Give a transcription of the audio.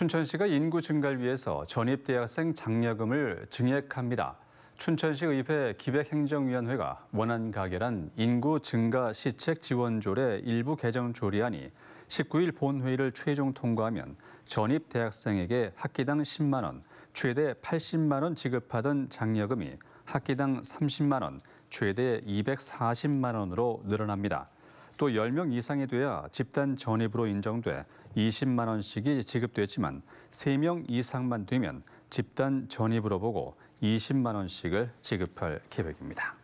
춘천시가 인구 증가를 위해서 전입대학생 장려금을 증액합니다. 춘천시 의회 기획행정위원회가 원안 가결한 인구 증가 시책 지원조례 일부 개정 조례안이 19일 본회의를 최종 통과하면 전입 대학생에게 학기당 10만 원, 최대 80만 원 지급하던 장려금이 학기당 30만 원, 최대 240만 원으로 늘어납니다. 또 10명 이상이 돼야 집단 전입으로 인정돼 20만 원씩이 지급됐지만 3명 이상만 되면 집단 전입으로 보고 20만 원씩을 지급할 계획입니다.